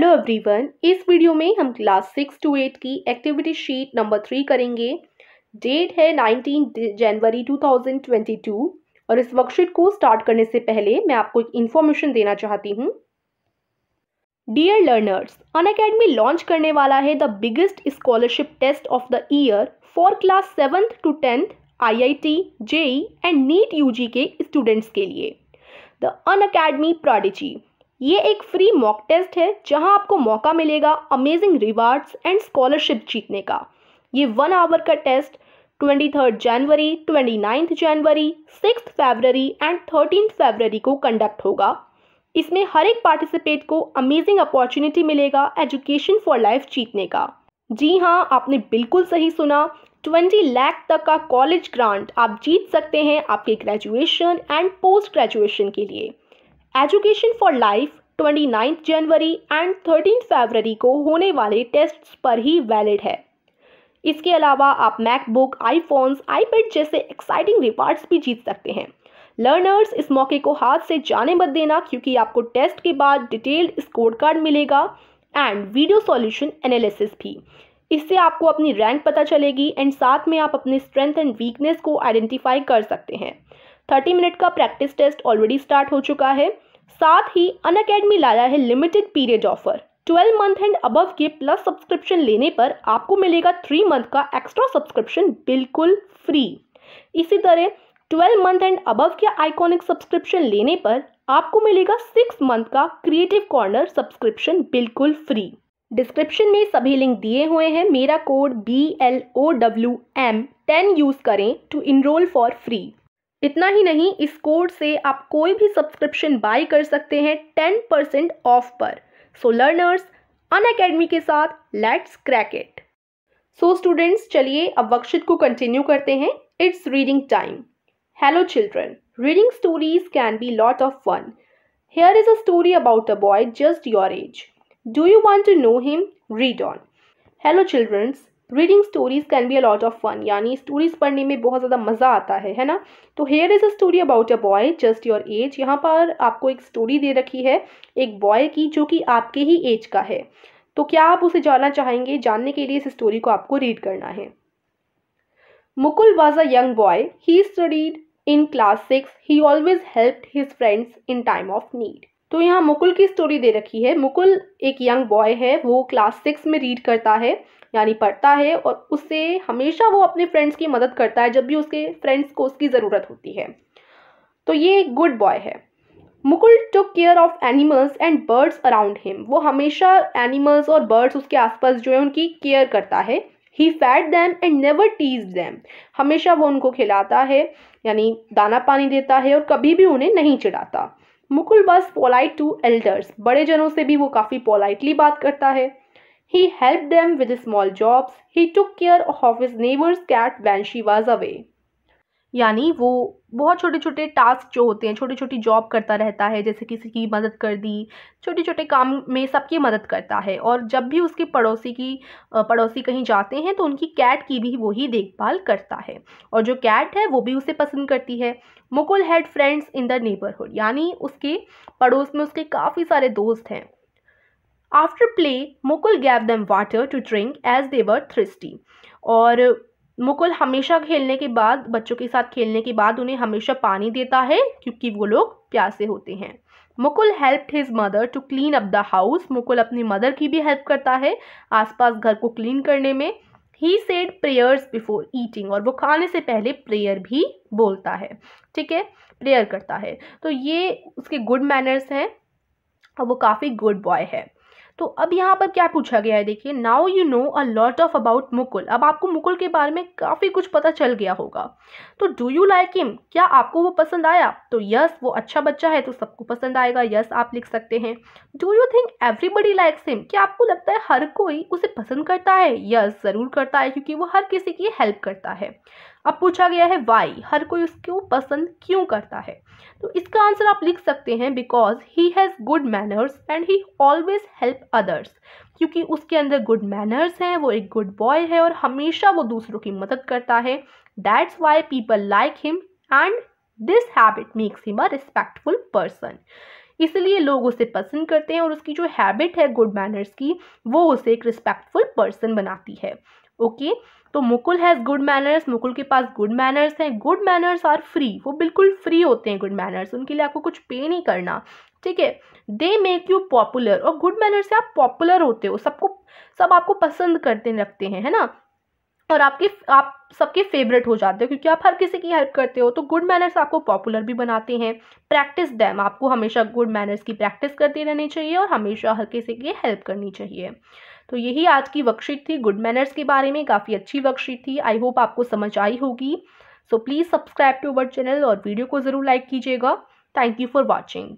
Hello everyone इस video में हम क्लास सिक्स टू एट की एक्टिविटी शीट नंबर थ्री करेंगे डेट है nineteen January two thousand twenty two और इस वर्कशीट को स्टार्ट करने से पहले मैं आपको एक इन्फॉर्मेशन देना चाहती हूँ dear learners Unacademy launch करने वाला है the biggest scholarship test of the year for class seventh to tenth I I T JEE and NEET U G students के लिए द अन अकेडमी प्रोडिजी ये एक फ्री मॉक टेस्ट है जहां आपको मौका मिलेगा अमेजिंग रिवार्ड्स एंड स्कॉलरशिप जीतने का ये वन आवर का test twenty third January twenty ninth January six February and thirteen February को कंडक्ट होगा इसमें हर एक पार्टिसिपेट को अमेजिंग अपॉर्चुनिटी मिलेगा एजुकेशन फॉर लाइफ जीतने का जी हाँ आपने बिल्कुल सही सुना 20 लाख तक का कॉलेज ग्रांट आप जीत सकते हैं आपके ग्रेजुएशन एंड पोस्ट ग्रेजुएशन के लिए education for life 29 January and 13 February को होने वाले टेस्ट पर ही वैलिड है इसके अलावा आप मैकबुक आईफोन्स आईपैड जैसे एक्साइटिंग रिवार्ड्स भी जीत सकते हैं लर्नर्स इस मौके को हाथ से जाने मत देना क्योंकि आपको टेस्ट के बाद डिटेल्ड स्कोर कार्ड मिलेगा एंड वीडियो सॉल्यूशन एनालिसिस भी इससे आपको अपनी रैंक पता चलेगी एंड साथ में आप अपने स्ट्रेंथ एंड वीकनेस को आइडेंटिफाई कर सकते हैं थर्टी मिनट का प्रैक्टिस टेस्ट ऑलरेडी स्टार्ट हो चुका है साथ ही अन अकेडमी लाया है limited period offer twelve month and above के प्लस सब्सक्रिप्शन लेने पर आपको मिलेगा थ्री मंथ का एक्स्ट्रा सब्सक्रिप्शन बिल्कुल फ्री इसी तरह ट्वेल्व मंथ एंड अबव के आइकॉनिक सब्सक्रिप्शन लेने पर आपको मिलेगा सिक्स मंथ का क्रिएटिव कॉर्नर सब्सक्रिप्शन बिल्कुल फ्री डिस्क्रिप्शन में सभी लिंक दिए हुए हैं मेरा code B L O W M ten use करें टू इनरोल फॉर फ्री इतना ही नहीं इस कोड से आप कोई भी सब्सक्रिप्शन बाई कर सकते हैं टेन परसेंट ऑफ पर सो लर्नर्स अन अकेडमी के साथ let's crack it so students चलिए अब वक्षित को कंटिन्यू करते हैं it's reading time hello children reading stories can be lot of fun here is a story about a boy just your age do you want to know him read on hello childrens reading stories can be a lot of fun यानी stories पढ़ने में बहुत ज़्यादा मज़ा आता है है ना तो here is a story about a boy just your age यहाँ पर आपको एक स्टोरी दे रखी है एक बॉय की जो कि आपके ही एज का है तो क्या आप उसे जानना चाहेंगे जानने के लिए इस स्टोरी को आपको रीड करना है Mukul was a young boy he studied in class six he always help his friends in time of need तो यहाँ मुकुल की स्टोरी दे रखी है मुकुल एक यंग बॉय है वो क्लास सिक्स में रीड करता है यानी पढ़ता है और उससे हमेशा वो अपने फ्रेंड्स की मदद करता है जब भी उसके फ्रेंड्स को उसकी ज़रूरत होती है तो ये एक गुड बॉय है Mukul took care of animals and birds around him वो हमेशा एनिमल्स और बर्ड्स उसके आसपास जो है उनकी केयर करता है he fed them and never tease them हमेशा वो उनको खिलाता है यानी दाना पानी देता है और कभी भी उन्हें नहीं चिढ़ाता मुकुल बस पोलाइट टू एल्डर्स बड़े जनों से भी वो काफ़ी पोलाइटली बात करता है he help them with small jobs he took care of his neighbour's cat when she was away यानी वो बहुत छोटे छोटे टास्क जो होते हैं छोटी छोटी जॉब करता रहता है जैसे किसी की मदद कर दी छोटे छोटे काम में सबकी मदद करता है और जब भी उसके पड़ोसी की पड़ोसी कहीं जाते हैं तो उनकी कैट की भी वही देखभाल करता है और जो कैट है वो भी उसे पसंद करती है Mukul had friends in the neighbourhood यानी उसके पड़ोस में उसके काफ़ी सारे दोस्त हैं after play Mukul gave them water to drink as they were thirsty और मुकुल हमेशा खेलने के बाद बच्चों के साथ खेलने के बाद उन्हें हमेशा पानी देता है क्योंकि वो लोग प्यासे होते हैं Mukul help his mother to clean up the house Mukul अपनी मदर की भी हेल्प करता है आसपास घर को क्लीन करने में he said prayers before eating और वो खाने से पहले प्रेयर भी बोलता है ठीक है प्रेयर करता है तो ये उसके गुड मैनर्स हैं और वो काफ़ी गुड बॉय है तो अब यहाँ पर क्या पूछा गया है देखिए now you know a lot of about Mukul अब आपको मुकुल के बारे में काफ़ी कुछ पता चल गया होगा तो डू यू लाइक हिम क्या आपको वो पसंद आया तो यस वो अच्छा बच्चा है तो सबको पसंद आएगा यस आप लिख सकते हैं do you think everybody likes him क्या आपको लगता है हर कोई उसे पसंद करता है यस ज़रूर करता है क्योंकि वो हर किसी की हेल्प करता है अब पूछा गया है वाई हर कोई उसको पसंद क्यों करता है तो इसका आंसर आप लिख सकते हैं because he has good manners and he always help others क्योंकि उसके अंदर गुड मैनर्स हैं वो एक गुड बॉय है और हमेशा वो दूसरों की मदद करता है that's why people like him and this habit makes him a respectful person इसलिए लोग उसे पसंद करते हैं और उसकी जो हैबिट है गुड मैनर्स की वो उसे एक रिस्पेक्टफुल पर्सन बनाती है ओके okay? तो Mukul has good manners Mukul के पास गुड मैनर्स हैं गुड मैनर्स आर फ्री वो बिल्कुल फ्री होते हैं गुड मैनर्स उनके लिए आपको कुछ पे नहीं करना ठीक है दे मेक यू पॉपुलर और गुड मैनर्स से आप पॉपुलर होते हो सबको सब आपको पसंद करते रखते हैं है ना और आपके आप सबके फेवरेट हो जाते हो क्योंकि आप हर किसी की हेल्प करते हो तो गुड मैनर्स आपको पॉपुलर भी बनाते हैं प्रैक्टिस डैम आपको हमेशा गुड मैनर्स की प्रैक्टिस करते रहनी चाहिए और हमेशा हर किसी की हेल्प करनी चाहिए तो यही आज की वर्कशीट थी गुड मैनर्स के बारे में काफ़ी अच्छी वर्कशीट थी आई होप आपको समझ आई होगी so please subscribe to our channel और वीडियो को ज़रूर लाइक कीजिएगा थैंक यू फॉर वॉचिंग